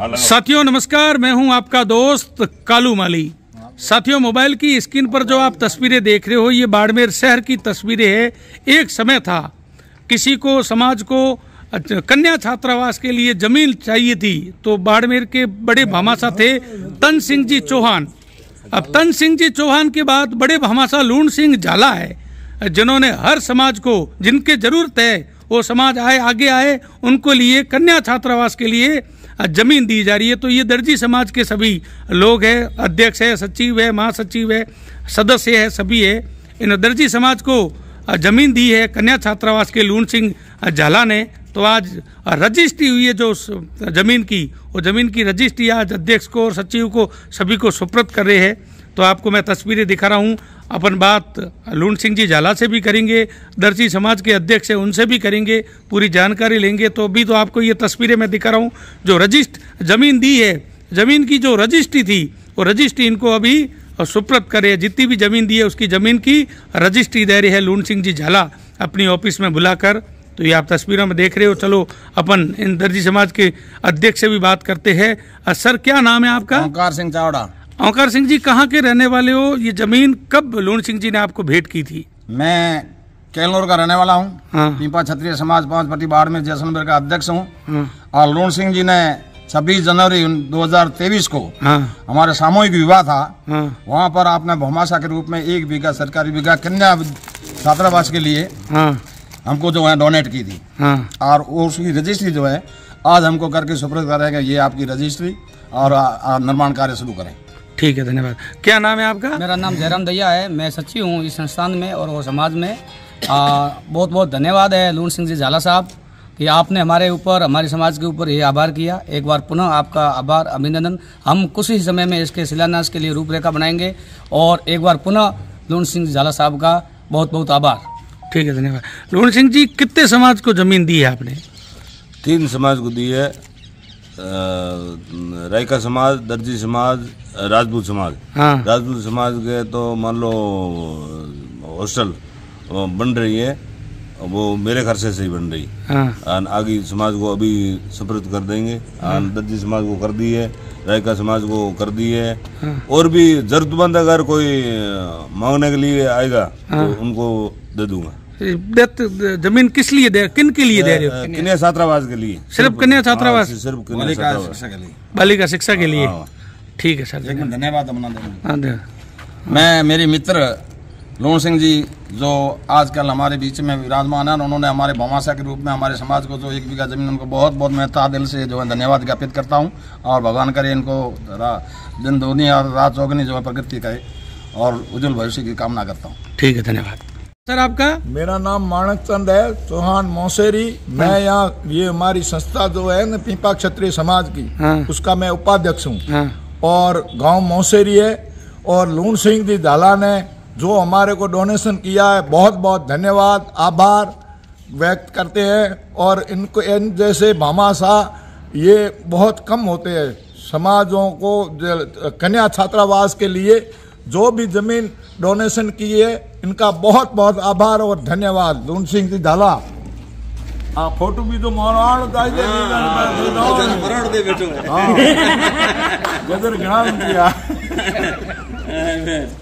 साथियों नमस्कार मैं हूं आपका दोस्त कालू माली साथियों मोबाइल की स्क्रीन पर जो आप तस्वीरें देख रहे हो ये बाड़मेर शहर की तस्वीरें है एक समय था किसी को समाज को कन्या छात्रावास के लिए जमीन चाहिए थी तो बाड़मेर के बड़े भामाशाह थे तन सिंह जी चौहान अब तन सिंह जी चौहान के बाद बड़े भामाशाह लून सिंह झाला है जिन्होंने हर समाज को जिनके जरूरत है वो समाज आए आगे आए उनको लिए कन्या छात्रावास के लिए जमीन दी जा रही है तो ये दर्जी समाज के सभी लोग हैं अध्यक्ष है सचिव है महासचिव है सदस्य है सभी है इन दर्जी समाज को जमीन दी है कन्या छात्रावास के लून सिंह झाला ने तो आज रजिस्ट्री हुई है जो जमीन की वो जमीन की रजिस्ट्री आज अध्यक्ष को और सचिव को सभी को सुप्रत कर रहे हैं तो आपको मैं तस्वीरें दिखा रहा हूँ अपन बात लूण सिंह जी झाला से भी करेंगे दर्जी समाज के अध्यक्ष है उनसे भी करेंगे पूरी जानकारी लेंगे तो अभी तो आपको ये तस्वीरें मैं दिखा रहा हूँ जो रजिस्ट जमीन दी है जमीन की जो रजिस्ट्री थी वो रजिस्ट्री इनको अभी सुप्रत करे जितनी भी जमीन दी है उसकी जमीन की रजिस्ट्री दे रही है लून सिंह जी झाला अपनी ऑफिस में बुलाकर तो ये आप तस्वीरों में देख रहे हो चलो अपन इन दर्जी समाज के अध्यक्ष से भी बात करते हैं सर क्या नाम है आपका ओंकार सिंह चावड़ा ओंकार सिंह जी कहाँ के रहने वाले हो ये जमीन कब लूण सिंह जी ने आपको भेंट की थी मैं केलोर का रहने वाला हूँ हाँ। पीपा क्षत्रिय समाज पांच पति बाढ़ में जैसलमेर का अध्यक्ष हूँ हाँ। और लूण सिंह जी ने 26 जनवरी 2023 को हाँ। हमारे सामूहिक विवाह था हाँ। वहाँ पर आपने भौमाशा के रूप में एक बीघा सरकारी बीघा कन्या छात्रावास के लिए हाँ। हमको जो है डोनेट की थी हाँ। और उसकी रजिस्ट्री जो है आज हमको करके सुप्रत हैं ये आपकी रजिस्ट्री और निर्माण कार्य शुरू करें ठीक है धन्यवाद क्या नाम है आपका मेरा नाम जयराम दैया है मैं सच्ची हूँ इस संस्थान में और वो समाज में आ, बहुत बहुत धन्यवाद है लून सिंह जी झाला साहब कि आपने हमारे ऊपर हमारे समाज के ऊपर ये आभार किया एक बार पुनः आपका आभार अभिनंदन हम कुछ ही समय में इसके शिलान्यास के लिए रूपरेखा बनाएंगे और एक बार पुनः लून सिंह झाला साहब का बहुत बहुत आभार ठीक है धन्यवाद लून सिंह जी कितने समाज को जमीन दी है आपने तीन समाज को दी है रायका समाज दर्जी समाज राजपूत समाज हाँ। राजपूत समाज के तो मान लो हॉस्टल बन रही है वो मेरे खर्चे से ही बन रही हाँ। आगे समाज को अभी सफरत कर देंगे हाँ। दर्जी समाज को कर दी है रायका समाज को कर दी है हाँ। और भी जरूरतमंद अगर कोई मांगने के लिए आएगा हाँ। तो उनको दे दूंगा जमीन किस लिए दे किन के लिए दे रहे हो कन्या छात्रावास के लिए सिर्फ कन्या हाँ, छात्रावास सिर्फ बालिका शिक्षा के लिए बालिका शिक्षा के लिए हाँ। ठीक है सर धन्यवाद हाँ, मैं मेरे मित्र लोन सिंह जी जो आजकल हमारे बीच में विराजमान है उन्होंने हमारे भमाशा के रूप में हमारे समाज को जो एक बीघा जमीन उनको बहुत बहुत मैं ता दिल से जो है धन्यवाद ज्ञापित करता हूं और भगवान करे इनको दिन धोनी और रात चौगनी जो है प्रकृति करे और उज्जवल भविष्य की कामना करता हूं ठीक है धन्यवाद सर आपका मेरा नाम माणक चंद है चौहान मौसेरी मैं हाँ। यहाँ ये हमारी संस्था जो है ना पीपा क्षत्रिय समाज की हाँ। उसका मैं उपाध्यक्ष हूँ हाँ। और गांव मौसेरी है और लून सिंह जी झाला ने जो हमारे को डोनेशन किया है बहुत बहुत धन्यवाद आभार व्यक्त करते हैं और इनको इन जैसे भामा ये बहुत कम होते हैं समाजों को कन्या छात्रावास के लिए जो भी जमीन डोनेशन की है इनका बहुत बहुत आभार और धन्यवाद लून सिंह जी झाला हाँ फोटो भी तो मारो गदर ज्ञान किया